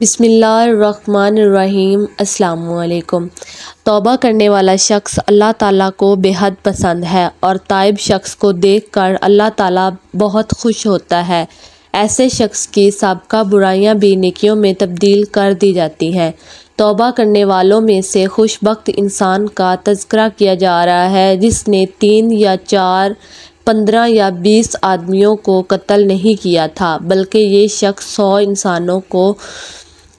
बिसमीम् अल्लाम तौबा करने वाला शख्स अल्लाह ताला को बेहद पसंद है और तायब शख्स को देखकर अल्लाह ताला बहुत खुश होता है ऐसे शख्स की सबका बुराइयां भी निकियों में तब्दील कर दी जाती हैं तौबा करने वालों में से खुशबक इंसान का तस्करा किया जा रहा है जिसने तीन या चार पंद्रह या बीस आदमियों को कत्ल नहीं किया था बल्कि ये शख्स सौ इंसानों को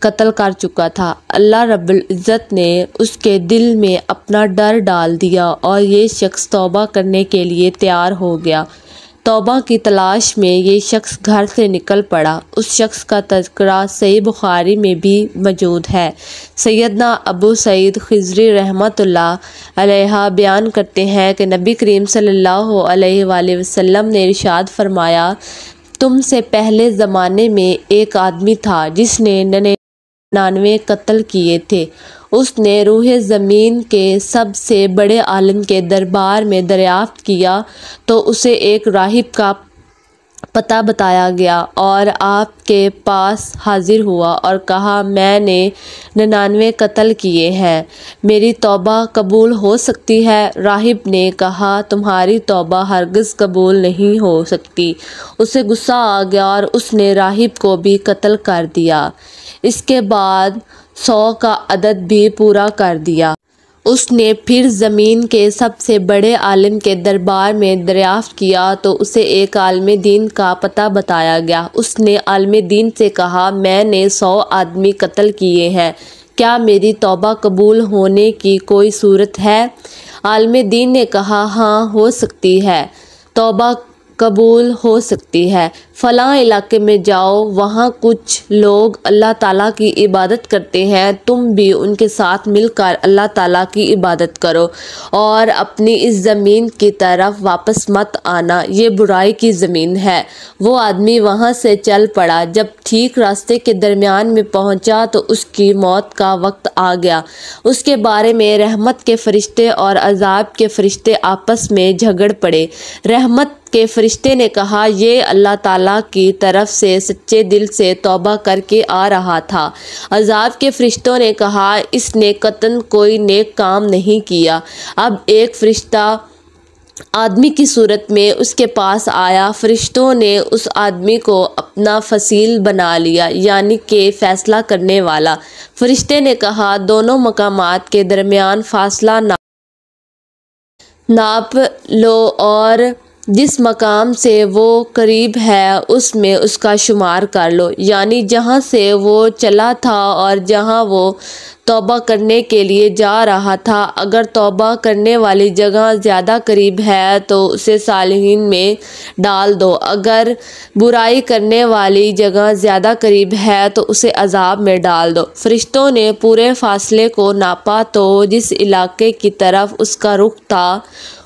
कत्ल कर चुका था अल्लाह रब्बुल इज़्ज़त ने उसके दिल में अपना डर डाल दिया और ये शख्स तौबा करने के लिए तैयार हो गया तौबा की तलाश में ये शख्स घर से निकल पड़ा उस शख्स का तस्करा सही बुखारी में भी मौजूद है सैदना अबू सईद खजरी रहमत अलैहा बयान करते हैं कि नबी करीम सल्लल्लाहु अलैहि वसल्लम ने इरशाद फरमाया तुमसे पहले ज़माने में एक आदमी था जिसने नने नानवे कत्ल किए थे उसने रूह ज़मीन के सबसे बड़े आलम के दरबार में दरियाफ़्त किया तो उसे एक राहिब का पता बताया गया और आपके पास हाजिर हुआ और कहा मैंने निन्यानवे कत्ल किए हैं मेरी तौबा कबूल हो सकती है राहिब ने कहा तुम्हारी तौबा हरगज़ कबूल नहीं हो सकती उसे गुस्सा आ गया और उसने राहिब को भी कत्ल कर दिया इसके बाद सौ का अदद भी पूरा कर दिया उसने फिर ज़मीन के सबसे बड़े आलम के दरबार में दरियाफ़ किया तो उसे एक आलम दीन का पता बताया गया उसने आलम दीन से कहा मैंने सौ आदमी कत्ल किए हैं क्या मेरी तौबा कबूल होने की कोई सूरत है आलम दीन ने कहा हाँ हो सकती है तौबा कबूल हो सकती है फ़लाँ इलाके में जाओ वहाँ कुछ लोग अल्लाह ताला की इबादत करते हैं तुम भी उनके साथ मिलकर अल्लाह ताला की इबादत करो और अपनी इस ज़मीन की तरफ वापस मत आना ये बुराई की ज़मीन है वो आदमी वहाँ से चल पड़ा जब ठीक रास्ते के दरमियान में पहुँचा तो उसकी मौत का वक्त आ गया उसके बारे में रहमत के फरिश्ते और अजाब के फरिश्ते आपस में झगड़ पड़े रहमत के फरिश्ते ने कहा ये अल्लाह ताला ताला की तरफ से सच्चे दिल से तोबा करके आ रहा था अजाब के फरिश्तों ने कहा इसने कतन कोई नेक काम नहीं किया अब एक फरिश्ता आदमी की सूरत में उसके पास आया फरिश्तों ने उस आदमी को अपना फसील बना लिया यानी कि फ़ैसला करने वाला फरिश्ते ने कहा दोनों मकाम के दरमियान फासला नाप लो और जिस मकाम से वो करीब है उसमें उसका शुमार कर लो यानी जहाँ से वो चला था और जहाँ वो तौबा करने के लिए जा रहा था अगर तौबा करने वाली जगह ज़्यादा करीब है तो उसे सालहीन में डाल दो अगर बुराई करने वाली जगह ज़्यादा करीब है तो उसे अजाब में डाल दो फरिश्तों ने पूरे फासले को नापा तो जिस इलाके की तरफ उसका रुख था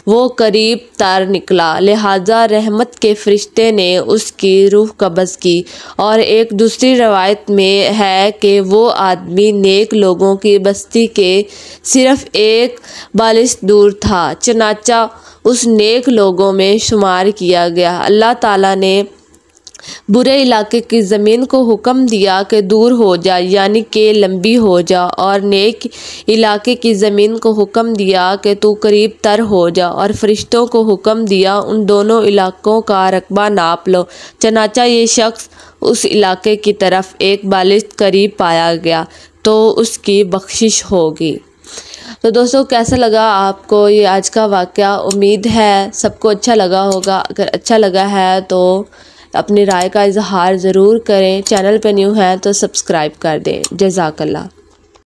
वो करीब तर निकला लिहाजा रहमत के फरिश्ते ने उसकी रूह कब्ज़ की और एक दूसरी रवायत में है कि वो आदमी नेक लोगों लोगों की बस्ती के सिर्फ एक बालिश दूर था चनाचा उस नेक लोगों में शुमार किया गया अल्लाह ताला ने बुरे इलाके की ज़मीन को हुक्म दिया कि दूर हो जा यानी कि लंबी हो जा और नेक इलाके की ज़मीन को हुक्म दिया कि तू करीब तर हो जा और फरिश्तों को हुक्म दिया उन दोनों इलाकों का रकबा नाप लो चनाचा ये शख्स उस इलाके की तरफ एक बालिश करीब पाया गया तो उसकी बख्शिश होगी तो दोस्तों कैसा लगा आपको ये आज का वाक़ उम्मीद है सबको अच्छा लगा होगा अगर अच्छा लगा है तो अपनी राय का इजहार ज़रूर करें चैनल पर न्यू है तो सब्सक्राइब कर दें जजाकल्ला